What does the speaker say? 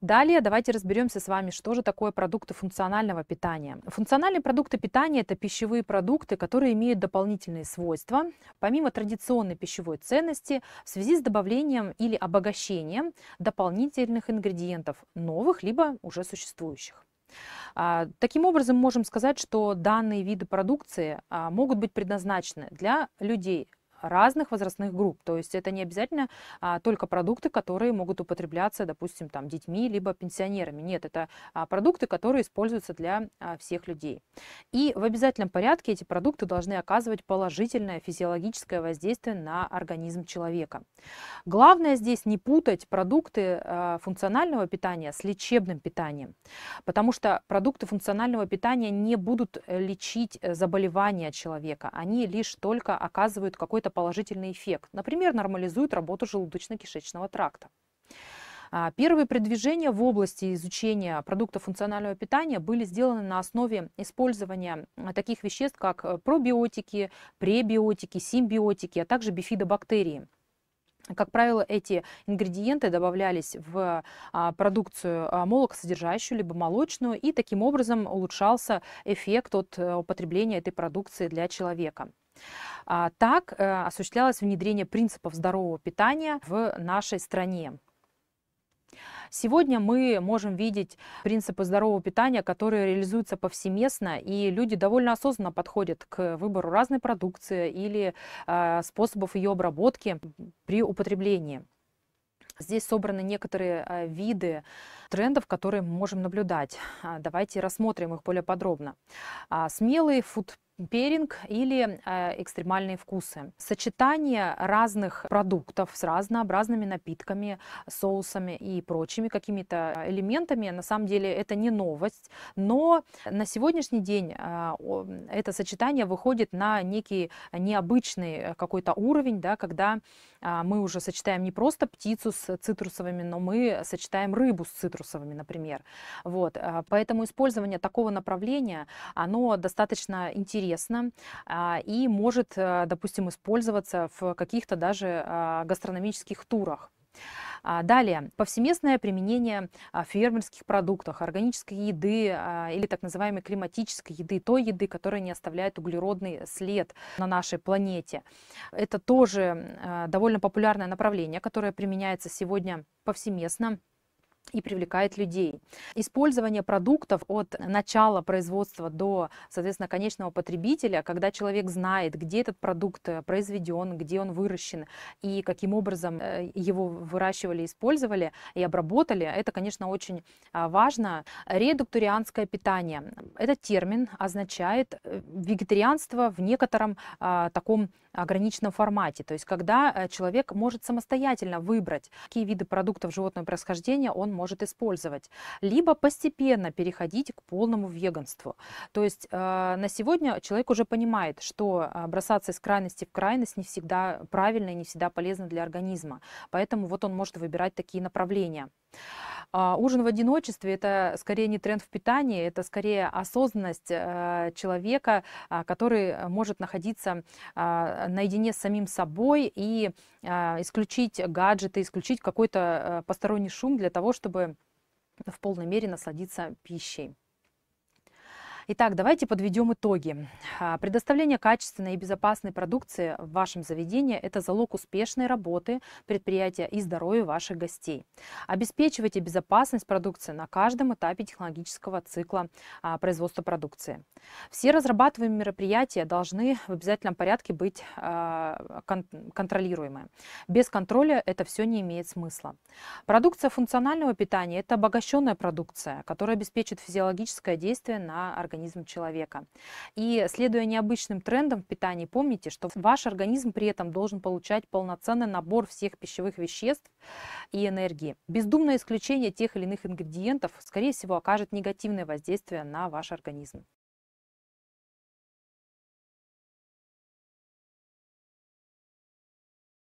Далее давайте разберемся с вами, что же такое продукты функционального питания. Функциональные продукты питания – это пищевые продукты, которые имеют дополнительные свойства. Помимо традиционной пищевой ценности, в связи с добавлением или обогащением дополнительных ингредиентов, новых либо уже существующих. А, таким образом, можем сказать, что данные виды продукции а, могут быть предназначены для людей, разных возрастных групп. То есть это не обязательно а, только продукты, которые могут употребляться, допустим, там, детьми либо пенсионерами. Нет, это а, продукты, которые используются для а, всех людей. И в обязательном порядке эти продукты должны оказывать положительное физиологическое воздействие на организм человека. Главное здесь не путать продукты а, функционального питания с лечебным питанием, потому что продукты функционального питания не будут э, лечить э, заболевания человека, они лишь только оказывают какой-то какой-то положительный эффект. Например, нормализует работу желудочно-кишечного тракта. А, первые предвижения в области изучения продуктов функционального питания были сделаны на основе использования а, таких веществ, как э, пробиотики, пребиотики, симбиотики, а также бифидобактерии. Как правило, эти ингредиенты добавлялись в а, продукцию молокосодержащую, либо молочную, и таким образом улучшался эффект от э, употребления этой продукции для человека. А, так э, осуществлялось внедрение принципов здорового питания в нашей стране. Сегодня мы можем видеть принципы здорового питания, которые реализуются повсеместно, и люди довольно осознанно подходят к выбору разной продукции или а, способов ее обработки при употреблении. Здесь собраны некоторые а, виды трендов, которые мы можем наблюдать. А, давайте рассмотрим их более подробно. А, смелый фуд Перинг или э, экстремальные вкусы. Сочетание разных продуктов с разнообразными напитками, соусами и прочими какими-то элементами, на самом деле это не новость, но на сегодняшний день э, это сочетание выходит на некий необычный какой-то уровень, да, когда э, мы уже сочетаем не просто птицу с цитрусовыми, но мы сочетаем рыбу с цитрусовыми цитрусовыми, например. Вот. А, поэтому использование такого направления, оно достаточно интересно а, и может, э, допустим, использоваться в каких-то даже а, гастрономических турах. Далее, повсеместное применение фермерских продуктов, органической еды или так называемой климатической еды, той еды, которая не оставляет углеродный след на нашей планете. Это тоже довольно популярное направление, которое применяется сегодня повсеместно и привлекает людей. Использование продуктов от начала производства до, соответственно, конечного потребителя, когда человек знает, где этот продукт э, произведен, где он выращен и каким образом э, его выращивали, использовали и обработали, это, конечно, очень а, важно. Редуктурианское питание. Этот термин означает э, вегетарианство в некотором а, таком ограниченном формате, то есть когда человек может самостоятельно выбрать, какие виды продуктов животного происхождения он может использовать. Либо постепенно переходить к полному веганству. То есть э, на сегодня человек уже понимает, что э, бросаться из крайности в крайность не всегда правильно и не всегда полезно для организма. Поэтому вот он может выбирать такие направления. А, ужин в одиночестве – это скорее не тренд в питании, это скорее осознанность э, человека, а, который может находиться а, наедине с самим собой и исключить гаджеты, исключить какой-то посторонний шум для того, чтобы чтобы в полной мере насладиться пищей. Итак, давайте подведем итоги. А, предоставление качественной и безопасной продукции в вашем заведении – это залог успешной работы предприятия и здоровья ваших гостей. Обеспечивайте безопасность продукции на каждом этапе технологического цикла а, производства продукции. Все разрабатываемые мероприятия должны в обязательном порядке быть а, контролируемы. Без контроля это все не имеет смысла. Продукция функционального питания – это обогащенная продукция, которая обеспечит физиологическое действие на организм организм человека. И следуя необычным трендам в питании, помните, что ваш организм при этом должен получать полноценный набор всех пищевых веществ и энергии. Бездумное исключение тех или иных ингредиентов, скорее всего, окажет негативное воздействие на ваш организм.